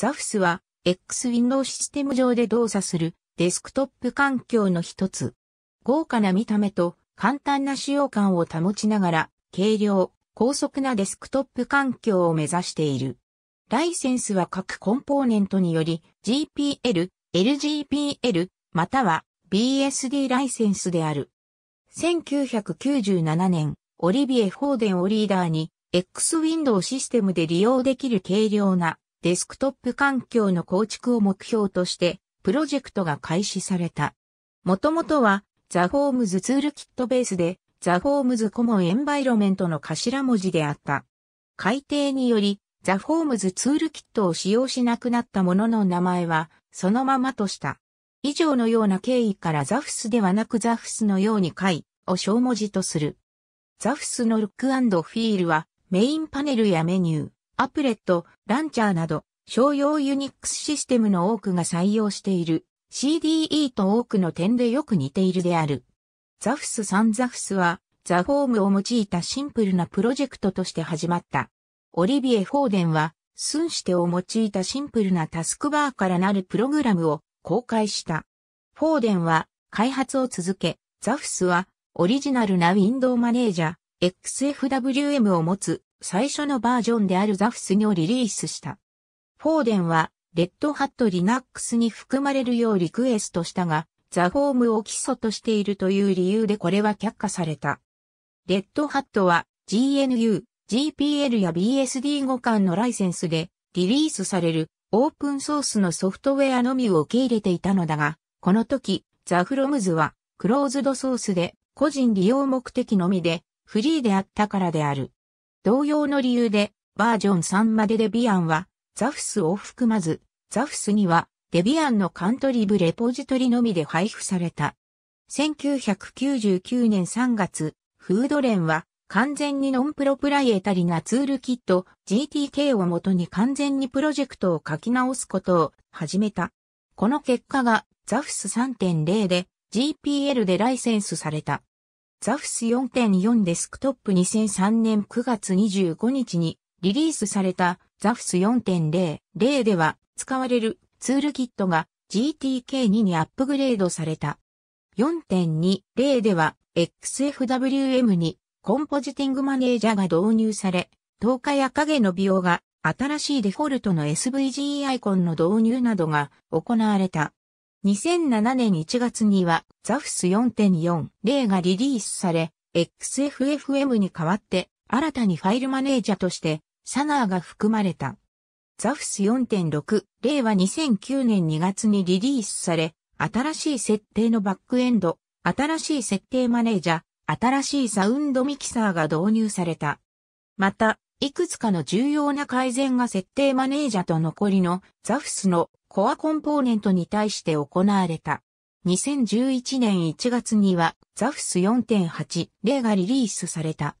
ザフスは X Windows システム上で動作するデスクトップ環境の一つ。豪華な見た目と簡単な使用感を保ちながら、軽量、高速なデスクトップ環境を目指している。ライセンスは各コンポーネントにより GPL、LGPL、または BSD ライセンスである。1997年、オリビエ・フォーデンをリーダーに、X Windows システムで利用できる軽量なデスクトップ環境の構築を目標として、プロジェクトが開始された。もともとは、ザ・ホームズツールキットベースで、ザ・ホームズコモンエンバイロメントの頭文字であった。改定により、ザ・ホームズツールキットを使用しなくなったものの名前は、そのままとした。以上のような経緯からザフスではなくザフスのように解を小文字とする。ザフスのルックフィールはメインパネルやメニュー、アプレット、ランチャーなど、商用ユニックスシステムの多くが採用している CDE と多くの点でよく似ているである。ザフス3ザフスは、ザフォームを用いたシンプルなプロジェクトとして始まった。オリビエ・フォーデンは、スンシテを用いたシンプルなタスクバーからなるプログラムを公開した。フォーデンは開発を続け、ザフスはオリジナルなウィンドウマネージャー、XFWM を持つ最初のバージョンであるザフスにをリリースした。フォーデンは、レッドハットリナックスに含まれるようリクエストしたが、ザフォームを基礎としているという理由でこれは却下された。レッドハットは GNU、GPL や BSD 互換のライセンスでリリースされるオープンソースのソフトウェアのみを受け入れていたのだが、この時、ザフロムズはクローズドソースで個人利用目的のみでフリーであったからである。同様の理由で、バージョン3までデビアンは、ザフスを含まず、ザフスには、デビアンのカントリブレポジトリのみで配布された。1999年3月、フードレンは、完全にノンプロプライエタリなツールキット GTK をもとに完全にプロジェクトを書き直すことを始めた。この結果がザフス3.0で GPL でライセンスされた。ザフス4.4デスクトップ2003年9月25日にリリースされたザフス4.0.0では使われるツールキットが GTK2 にアップグレードされた。4.2.0では XFWM にコンポジティングマネージャーが導入され、透過や影の美容が新しいデフォルトの SVG アイコンの導入などが行われた。2007年1月にはザフス4.40がリリースされ、XFFM に代わって新たにファイルマネージャーとしてサナーが含まれた。ザフス4.60は2009年2月にリリースされ、新しい設定のバックエンド、新しい設定マネージャー、新しいサウンドミキサーが導入された。また、いくつかの重要な改善が設定マネージャーと残りのザフスのコアコンポーネントに対して行われた。2011年1月にはザフス4.8例がリリースされた。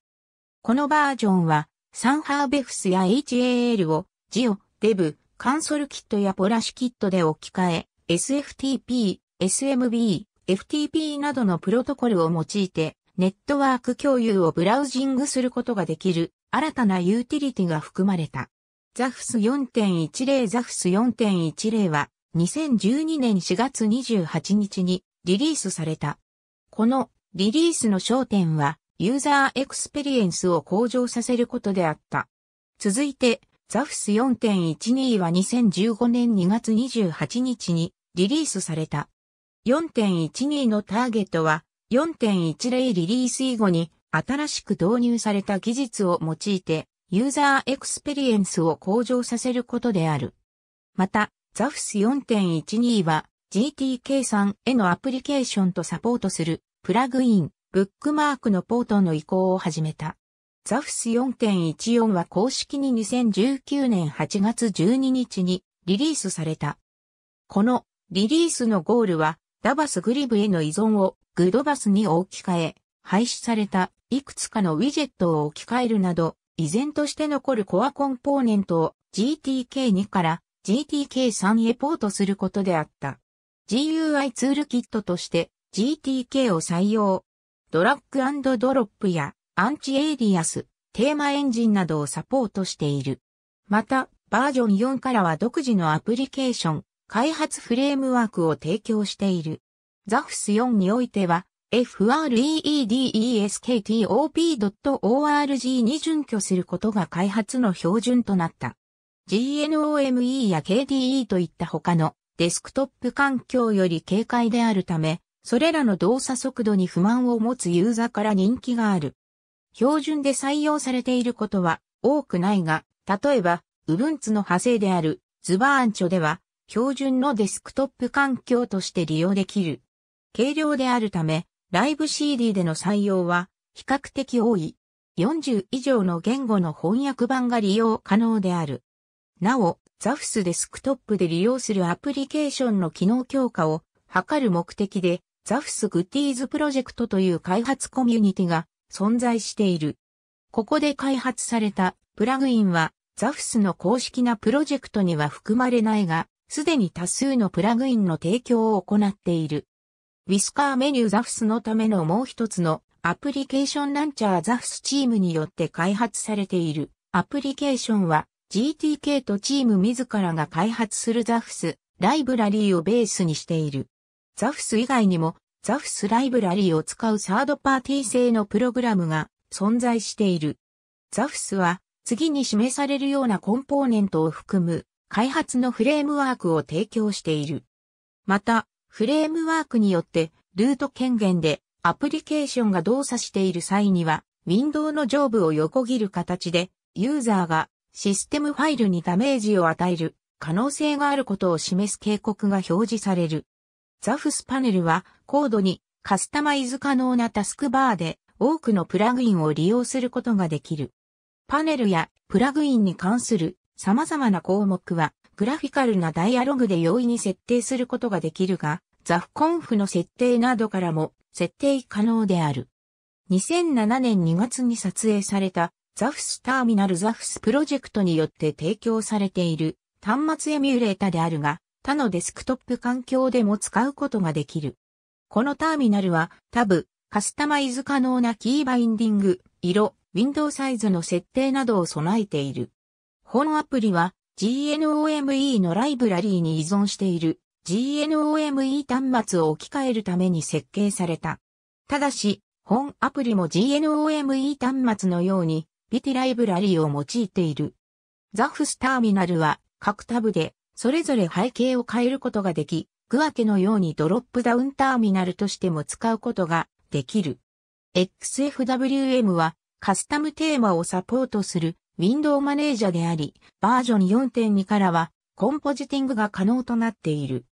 このバージョンはサンハーベフスや HAL をジオ、デブ、カンソルキットやポラシキットで置き換え、SFTP、SMB、FTP などのプロトコルを用いてネットワーク共有をブラウジングすることができる新たなユーティリティが含まれた。ザフス4.10ザフス4.10は2012年4月28日にリリースされた。このリリースの焦点はユーザーエクスペリエンスを向上させることであった。続いてザフス4.12は2015年2月28日にリリースされた。4.12のターゲットは4.10リリース以後に新しく導入された技術を用いてユーザーエクスペリエンスを向上させることである。また、ザフス4.12は GTK さんへのアプリケーションとサポートするプラグイン、ブックマークのポートの移行を始めた。ザフス4.14は公式に2019年8月12日にリリースされた。このリリースのゴールはダバスグリブへの依存をグドバスに置き換え、廃止されたいくつかのウィジェットを置き換えるなど依然として残るコアコンポーネントを GTK2 から GTK3 へポートすることであった。GUI ツールキットとして GTK を採用。ドラッグドロップやアンチエイリアス、テーマエンジンなどをサポートしている。また、バージョン4からは独自のアプリケーション、開発フレームワークを提供している。ザフス4においては、freedeskTOP.org に準拠することが開発の標準となった。GNOME や KDE といった他のデスクトップ環境より軽快であるため、それらの動作速度に不満を持つユーザーから人気がある。標準で採用されていることは多くないが、例えば、Ubuntu の派生であるズバーンチョでは、標準のデスクトップ環境として利用できる。軽量であるため、ライブ CD での採用は比較的多い。40以上の言語の翻訳版が利用可能である。なお、ザフスデスクトップで利用するアプリケーションの機能強化を図る目的で、ザフスグッディーズプロジェクトという開発コミュニティが存在している。ここで開発されたプラグインは、ザフスの公式なプロジェクトには含まれないが、すでに多数のプラグインの提供を行っている。ウィスカーメニューザフスのためのもう一つのアプリケーションランチャーザフスチームによって開発されているアプリケーションは GTK とチーム自らが開発するザフスライブラリーをベースにしている。ザフス以外にもザフスライブラリーを使うサードパーティー製のプログラムが存在している。ザフスは次に示されるようなコンポーネントを含む開発のフレームワークを提供している。また、フレームワークによって、ルート権限でアプリケーションが動作している際には、ウィンドウの上部を横切る形で、ユーザーがシステムファイルにダメージを与える可能性があることを示す警告が表示される。ザフスパネルはコードにカスタマイズ可能なタスクバーで多くのプラグインを利用することができる。パネルやプラグインに関する様々な項目はグラフィカルなダイアログで容易に設定することができるが、ザフコンフの設定などからも設定可能である。2007年2月に撮影されたザフスターミナルザフスプロジェクトによって提供されている端末エミュレータであるが、他のデスクトップ環境でも使うことができる。このターミナルはタブ、カスタマイズ可能なキーバインディング、色、ウィンドウサイズの設定などを備えている。本アプリは GNOME のライブラリーに依存している GNOME 端末を置き換えるために設計された。ただし、本アプリも GNOME 端末のようにテ t ライブラリーを用いている。ザフスターミナルは各タブでそれぞれ背景を変えることができ、グアけのようにドロップダウンターミナルとしても使うことができる。XFWM はカスタムテーマをサポートするウィンドウマネージャーであり、バージョン4.2からは、コンポジティングが可能となっている。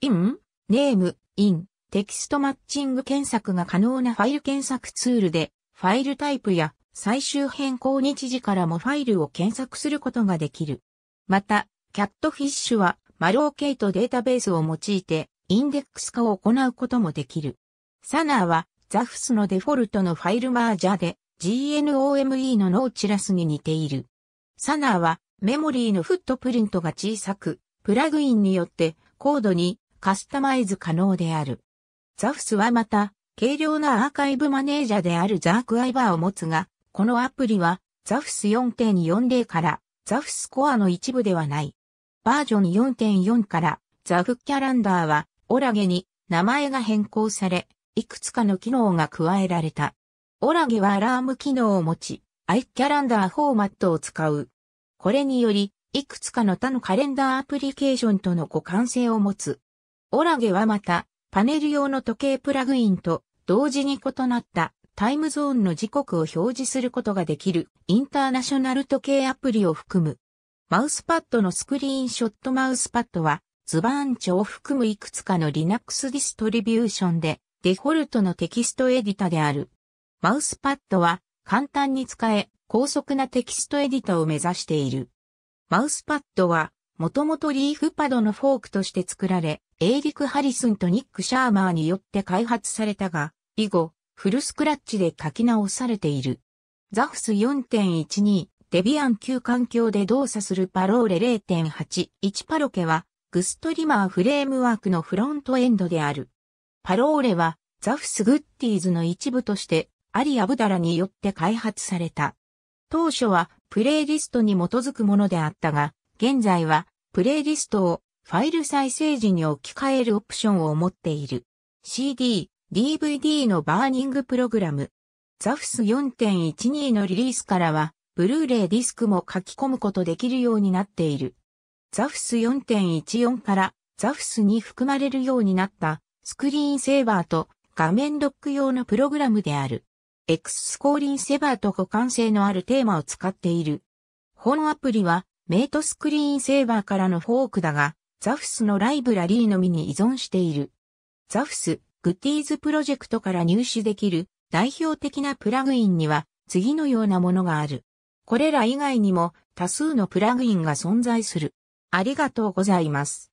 in, name, in, テキストマッチング検索が可能なファイル検索ツールで、ファイルタイプや最終変更日時からもファイルを検索することができる。また、キャットフィッシュは、マローケイトデータベースを用いて、インデックス化を行うこともできる。サナーは、ザフスのデフォルトのファイルマージャーで、GNOME のノーチラスに似ている。サナーはメモリーのフットプリントが小さく、プラグインによってコードにカスタマイズ可能である。ザフスはまた、軽量なアーカイブマネージャーであるザークアイバーを持つが、このアプリはザフス4.40からザフスコアの一部ではない。バージョン4.4からザフキャランダーはオラゲに名前が変更され、いくつかの機能が加えられた。オラゲはアラーム機能を持ち、アイキャランダーフォーマットを使う。これにより、いくつかの他のカレンダーアプリケーションとの互換性を持つ。オラゲはまた、パネル用の時計プラグインと同時に異なったタイムゾーンの時刻を表示することができるインターナショナル時計アプリを含む。マウスパッドのスクリーンショットマウスパッドは、ズバーンチョを含むいくつかの Linux ディストリビューションで、デフォルトのテキストエディタである。マウスパッドは簡単に使え、高速なテキストエディタを目指している。マウスパッドは、もともとリーフパドのフォークとして作られ、エイリク・ハリスンとニック・シャーマーによって開発されたが、以後、フルスクラッチで書き直されている。ザフス4.12、デビアン級環境で動作するパローレ0.81パロケは、グストリマーフレームワークのフロントエンドである。パローレは、ザフスグッディーズの一部としてアリ・アブダラによって開発された。当初はプレイリストに基づくものであったが、現在はプレイリストをファイル再生時に置き換えるオプションを持っている。CD、DVD のバーニングプログラム。ザフス4.12のリリースからは、ブルーレイディスクも書き込むことできるようになっている。ザフス4.14からザフスに含まれるようになったスクリーンセーバーと画面ロック用のプログラムである。エクスコーリンセバーと互換性のあるテーマを使っている。本アプリは、メイトスクリーンセーバーからのフォークだが、ザフスのライブラリーのみに依存している。ザフス、グッティーズプロジェクトから入手できる代表的なプラグインには次のようなものがある。これら以外にも多数のプラグインが存在する。ありがとうございます。